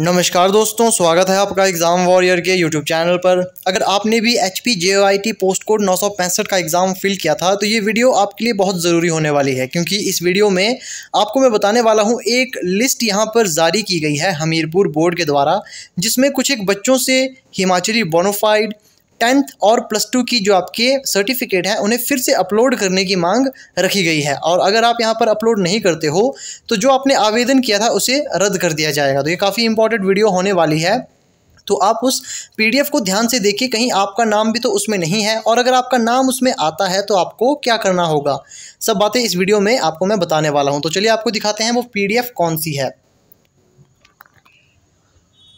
नमस्कार दोस्तों स्वागत है आपका एग्ज़ाम वॉरियर के यूट्यूब चैनल पर अगर आपने भी H P J I T post code नौ सौ पैंसठ का एग्ज़ाम फिल किया था तो ये वीडियो आपके लिए बहुत ज़रूरी होने वाली है क्योंकि इस वीडियो में आपको मैं बताने वाला हूँ एक लिस्ट यहाँ पर जारी की गई है हमीरपुर बोर्ड के द्वारा जिसमें कुछ एक बच्चों से हिमाचली बोनोफाइड टेंथ और प्लस टू की जो आपके सर्टिफिकेट हैं उन्हें फिर से अपलोड करने की मांग रखी गई है और अगर आप यहाँ पर अपलोड नहीं करते हो तो जो आपने आवेदन किया था उसे रद्द कर दिया जाएगा तो ये काफ़ी इंपॉर्टेंट वीडियो होने वाली है तो आप उस पीडीएफ को ध्यान से देखिए कहीं आपका नाम भी तो उसमें नहीं है और अगर आपका नाम उसमें आता है तो आपको क्या करना होगा सब बातें इस वीडियो में आपको मैं बताने वाला हूँ तो चलिए आपको दिखाते हैं वो पी कौन सी है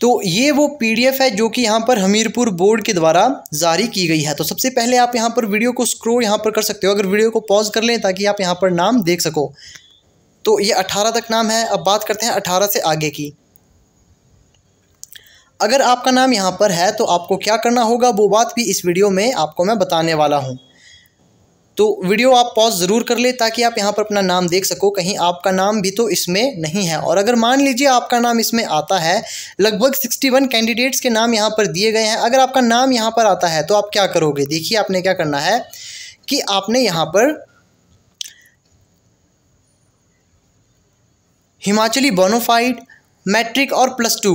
तो ये वो पीडीएफ है जो कि यहाँ पर हमीरपुर बोर्ड के द्वारा जारी की गई है तो सबसे पहले आप यहाँ पर वीडियो को स्क्रो यहाँ पर कर सकते हो अगर वीडियो को पॉज कर लें ताकि आप यहाँ पर नाम देख सको तो ये 18 तक नाम है अब बात करते हैं अठारह से आगे की अगर आपका नाम यहाँ पर है तो आपको क्या करना होगा वो बात भी इस वीडियो में आपको मैं बताने वाला हूँ तो वीडियो आप पॉज ज़रूर कर ले ताकि आप यहाँ पर अपना नाम देख सको कहीं आपका नाम भी तो इसमें नहीं है और अगर मान लीजिए आपका नाम इसमें आता है लगभग सिक्सटी वन कैंडिडेट्स के नाम यहाँ पर दिए गए हैं अगर आपका नाम यहाँ पर आता है तो आप क्या करोगे देखिए आपने क्या करना है कि आपने यहाँ पर हिमाचली बोनोफाइड मैट्रिक और प्लस टू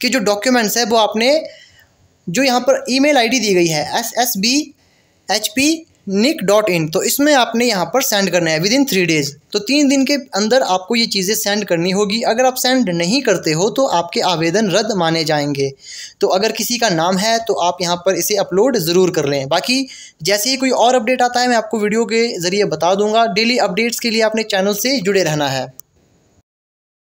के जो डॉक्यूमेंट्स है वो आपने जो यहाँ पर ईमेल आईडी दी गई है S S B H P nic dot in तो इसमें आपने यहाँ पर सेंड करना है विद इन थ्री डेज तो तीन दिन के अंदर आपको ये चीज़ें सेंड करनी होगी अगर आप सेंड नहीं करते हो तो आपके आवेदन रद्द माने जाएंगे तो अगर किसी का नाम है तो आप यहाँ पर इसे अपलोड ज़रूर कर लें बाकी जैसे ही कोई और अपडेट आता है मैं आपको वीडियो के ज़रिए बता दूँगा डेली अपडेट्स के लिए आपने चैनल से जुड़े रहना है